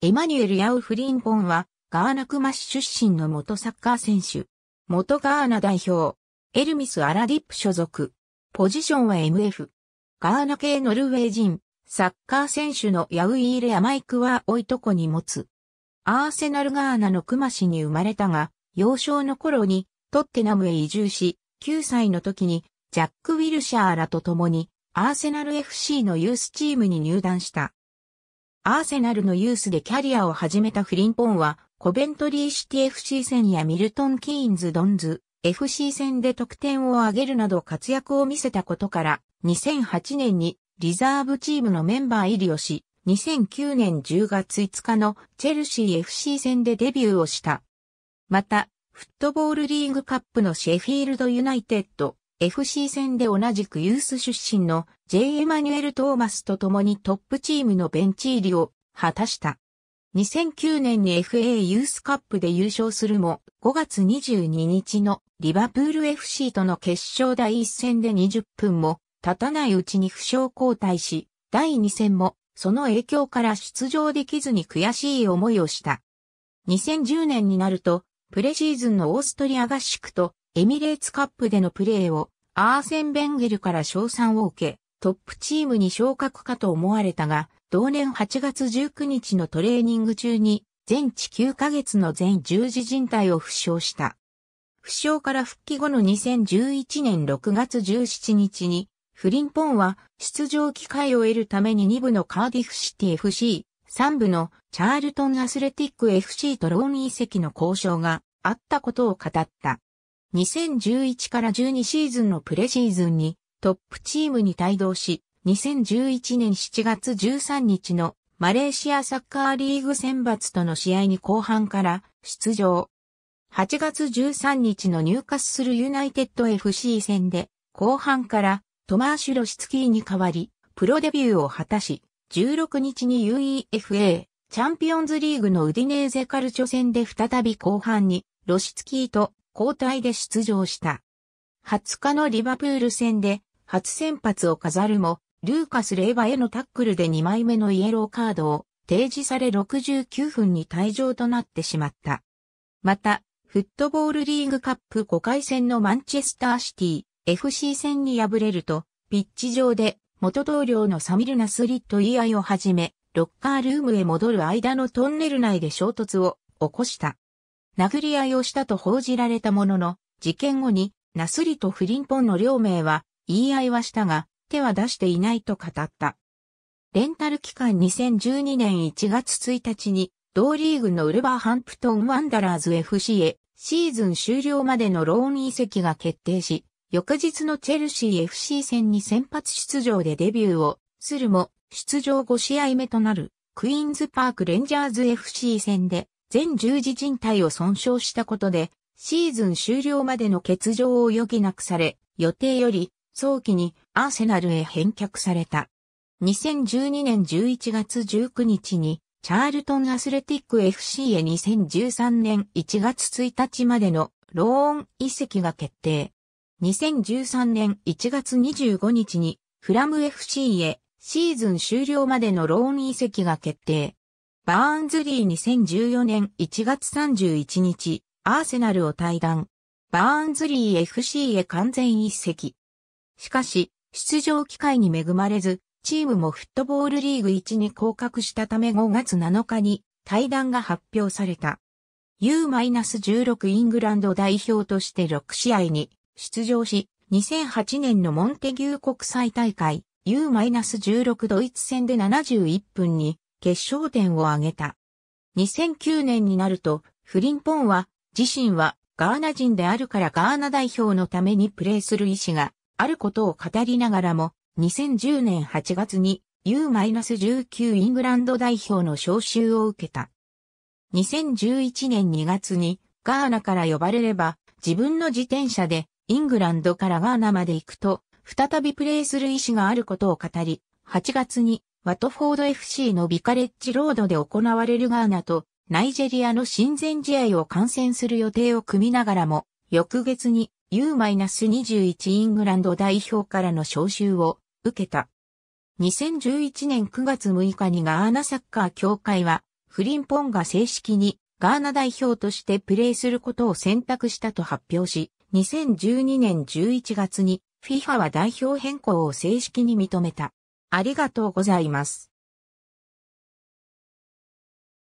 エマニュエル・ヤウ・フリンポンは、ガーナクマ市出身の元サッカー選手。元ガーナ代表。エルミス・アラディップ所属。ポジションは MF。ガーナ系ノルウェー人、サッカー選手のヤウイーレ・アマイクはおいとこに持つ。アーセナル・ガーナのクマ氏に生まれたが、幼少の頃にトッテナムへ移住し、9歳の時にジャック・ウィルシャーらと共にアーセナル FC のユースチームに入団した。アーセナルのユースでキャリアを始めたフリンポンは、コベントリーシティ FC 戦やミルトン・キーンズ・ドンズ、FC 戦で得点を挙げるなど活躍を見せたことから、2008年にリザーブチームのメンバー入りをし、2009年10月5日のチェルシー FC 戦でデビューをした。また、フットボールリーグカップのシェフィールドユナイテッド、FC 戦で同じくユース出身の J. エマニュエル・トーマスと共にトップチームのベンチ入りを果たした。2009年に FA ユースカップで優勝するも、5月22日のリバプール FC との決勝第1戦で20分も経たないうちに負傷交代し、第2戦もその影響から出場できずに悔しい思いをした。2010年になると、プレシーズンのオーストリア合宿とエミレーツカップでのプレーをアーセン・ベンゲルから賞賛を受け、トップチームに昇格かと思われたが、同年8月19日のトレーニング中に全治9ヶ月の全十字靭帯を負傷した。負傷から復帰後の2011年6月17日に、フリンポンは出場機会を得るために2部のカーディフシティ FC、3部のチャールトンアスレティック FC とローン移籍の交渉があったことを語った。2011から12シーズンのプレシーズンにトップチームに帯同し、2011年7月13日のマレーシアサッカーリーグ選抜との試合に後半から出場。8月13日の入荷するユナイテッド FC 戦で後半からトマーシュ・ロシツキーに代わり、プロデビューを果たし、16日に UEFA チャンピオンズリーグのウディネーゼカルチョ戦で再び後半にロシツキーと交代で出場した。20日のリバプール戦で初先発を飾るも、ルーカス・レイバへのタックルで2枚目のイエローカードを提示され69分に退場となってしまった。また、フットボールリーグカップ5回戦のマンチェスターシティ FC 戦に敗れると、ピッチ上で元同僚のサミルナスリットい合いをはじめ、ロッカールームへ戻る間のトンネル内で衝突を起こした。殴り合いをしたと報じられたものの、事件後に、ナスリとフリンポンの両名は、言い合いはしたが、手は出していないと語った。レンタル期間2012年1月1日に、同リーグのウルバーハンプトンワンダラーズ FC へ、シーズン終了までのローン移籍が決定し、翌日のチェルシー FC 戦に先発出場でデビューをするも、出場5試合目となる、クイーンズパークレンジャーズ FC 戦で全十字人体を損傷したことで、シーズン終了までの欠場を余儀なくされ、予定より早期にアーセナルへ返却された。2012年11月19日に、チャールトンアスレティック FC へ2013年1月1日までのローン移籍が決定。2013年1月25日にフラム FC へシーズン終了までのローン移籍が決定。バーンズリー2014年1月31日、アーセナルを退団。バーンズリー FC へ完全一席。しかし、出場機会に恵まれず、チームもフットボールリーグ1に降格したため5月7日に退団が発表された。U-16 イングランド代表として6試合に出場し、2008年のモンテギュー国際大会 U-16 ドイツ戦で71分に決勝点を挙げた。2009年になると、フリンポンは、自身はガーナ人であるからガーナ代表のためにプレーする意思があることを語りながらも、2010年8月に U-19 イングランド代表の招集を受けた。2011年2月にガーナから呼ばれれば自分の自転車でイングランドからガーナまで行くと再びプレーする意思があることを語り、8月にワトフォード FC のビカレッジロードで行われるガーナとナイジェリアの親善試合を観戦する予定を組みながらも、翌月に U-21 イングランド代表からの招集を受けた。2011年9月6日にガーナサッカー協会は、フリンポンが正式にガーナ代表としてプレーすることを選択したと発表し、2012年11月に FIFA は代表変更を正式に認めた。ありがとうございます。